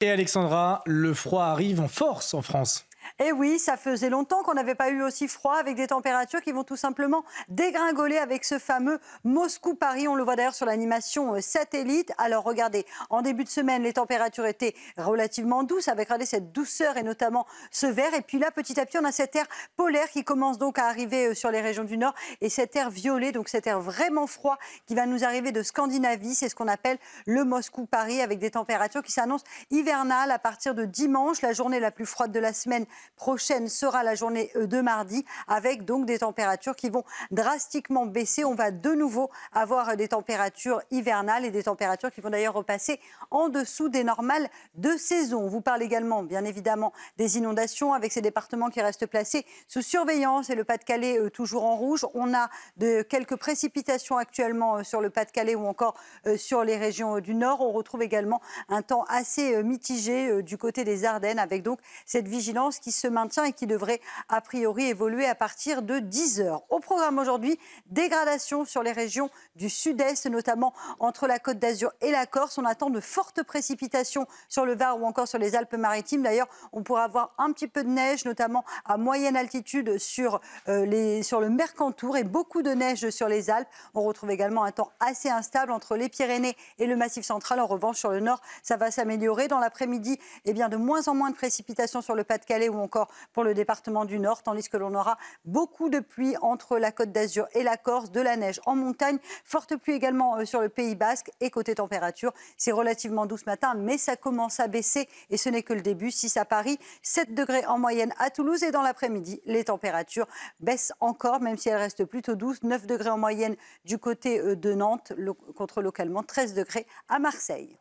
Et Alexandra, le froid arrive en force en France. Et eh oui, ça faisait longtemps qu'on n'avait pas eu aussi froid avec des températures qui vont tout simplement dégringoler avec ce fameux Moscou-Paris. On le voit d'ailleurs sur l'animation euh, satellite. Alors regardez, en début de semaine, les températures étaient relativement douces avec cette douceur et notamment ce vert. Et puis là, petit à petit, on a cet air polaire qui commence donc à arriver euh, sur les régions du Nord et cet air violet, donc cet air vraiment froid qui va nous arriver de Scandinavie. C'est ce qu'on appelle le Moscou-Paris avec des températures qui s'annoncent hivernales à partir de dimanche, la journée la plus froide de la semaine prochaine sera la journée euh, de mardi avec donc des températures qui vont drastiquement baisser. On va de nouveau avoir euh, des températures hivernales et des températures qui vont d'ailleurs repasser en dessous des normales de saison. On vous parle également, bien évidemment, des inondations avec ces départements qui restent placés sous surveillance et le Pas-de-Calais euh, toujours en rouge. On a de quelques précipitations actuellement sur le Pas-de-Calais ou encore sur les régions du Nord. On retrouve également un temps assez mitigé du côté des Ardennes avec donc cette vigilance qui se maintient et qui devrait a priori évoluer à partir de 10 heures. Au programme aujourd'hui, dégradation sur les régions du sud-est, notamment entre la Côte d'Azur et la Corse. On attend de fortes précipitations sur le Var ou encore sur les Alpes-Maritimes. D'ailleurs, on pourra avoir un petit peu de neige, notamment à moyenne altitude sur, euh, les, sur le Mercantour et beaucoup de neige sur les Alpes. On retrouve également un temps assez instable entre les Pyrénées et le Massif central. En revanche, sur le nord, ça va s'améliorer. Dans l'après-midi, et eh bien, de moins en moins de précipitations sur le Pas-de-Calais où encore pour le département du Nord, tandis que l'on aura beaucoup de pluie entre la Côte d'Azur et la Corse, de la neige en montagne, forte pluie également euh, sur le Pays Basque et côté température, c'est relativement doux ce matin, mais ça commence à baisser et ce n'est que le début. 6 à Paris, 7 degrés en moyenne à Toulouse et dans l'après-midi, les températures baissent encore, même si elles restent plutôt douces. 9 degrés en moyenne du côté euh, de Nantes, contre localement 13 degrés à Marseille.